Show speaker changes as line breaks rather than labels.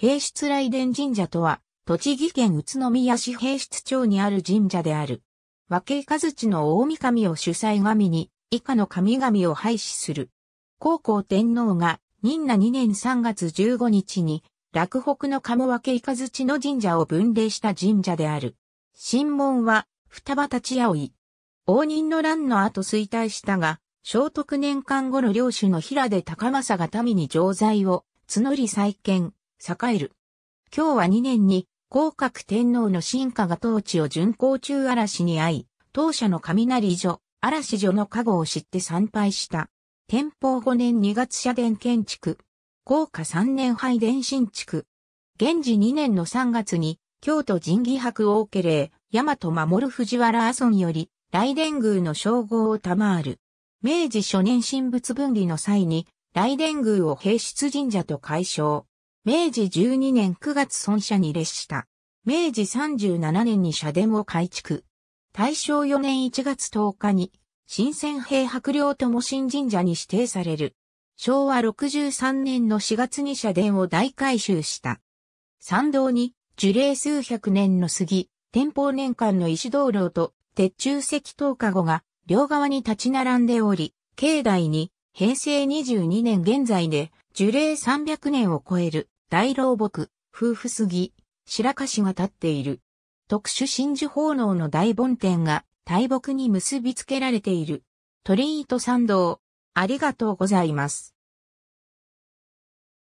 平室雷電神社とは、栃木県宇都
宮市平室町にある神社である。和家和地の大御神を主催神に、以下の神々を廃止する。高校天皇が、任那2年3月15日に、落北の鴨和家和地の神社を分霊した神社である。神門は、双葉立ち葵。応仁の乱の後衰退したが、聖徳年間後の領主の平で高政が民に常在を募り再建。栄える。今日は2年に、降格天皇の進化が当地を巡行中嵐に会い、当社の雷所、嵐所の加護を知って参拝した。天保5年2月社殿建築。降下3年拝殿新築。現時2年の3月に、京都神義博王家令、大和守藤原阿蘇により、雷殿宮の称号を賜る。明治初年神仏分離の際に、雷殿宮を平出神社と解消。明治12年9月孫社に列した。明治37年に社殿を改築。大正4年1月10日に、新鮮兵白と友新神社に指定される。昭和63年の4月に社殿を大改修した。参道に、樹齢数百年の杉、天保年間の石道路と、鉄柱石灯籠が、両側に立ち並んでおり、境内に、平成22年現在で、樹齢300年を超える大老木、夫婦杉、白樫が立っている。特殊真珠奉納の大梵天が大木に結びつけられている。
鳥糸参道、ありがとうございます。